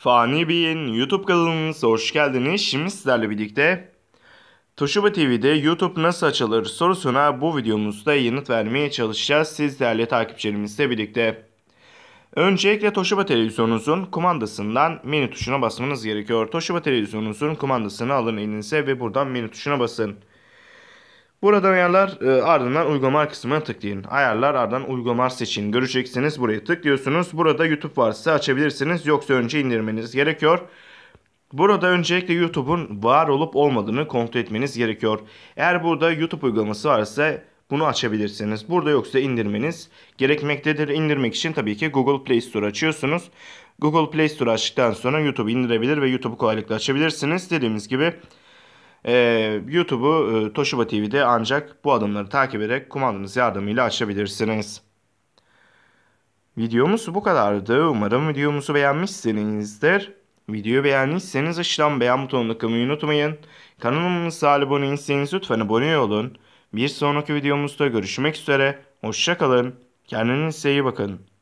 Fani Bey'in YouTube kanalımıza hoş geldiniz. Şimdi sizlerle birlikte Toshiba TV'de YouTube nasıl açılır sorusuna bu videomuzda yanıt vermeye çalışacağız Sizlerle takipçilerimizle birlikte. Öncelikle Toshiba televizyonunuzun kumandasından menü tuşuna basmanız gerekiyor. Toshiba televizyonunuzun kumandasını alın elinize ve buradan menü tuşuna basın. Buradan ayarlar e, ardından uygulama kısmına tıklayın. Ayarlar ardından uygulama seçin. Göreceksiniz buraya tıklıyorsunuz. Burada YouTube varsa açabilirsiniz. Yoksa önce indirmeniz gerekiyor. Burada öncelikle YouTube'un var olup olmadığını kontrol etmeniz gerekiyor. Eğer burada YouTube uygulaması varsa bunu açabilirsiniz. Burada yoksa indirmeniz gerekmektedir. İndirmek için tabii ki Google Play Store açıyorsunuz. Google Play Store açtıktan sonra YouTube indirebilir ve YouTube'u kolaylıkla açabilirsiniz. Dediğimiz gibi ee, YouTube'u e, Toshiba TV'de ancak bu adımları takip ederek kumandanız yardımıyla açabilirsiniz. Videomuz bu kadardı. Umarım videomuzu beğenmişsinizdir. Videoyu beğendiyseniz aşağıdan beğen butonuna kılmayı unutmayın. Kanalımıza abone değilseniz lütfen abone olun. Bir sonraki videomuzda görüşmek üzere. Hoşçakalın. Kendinize iyi bakın.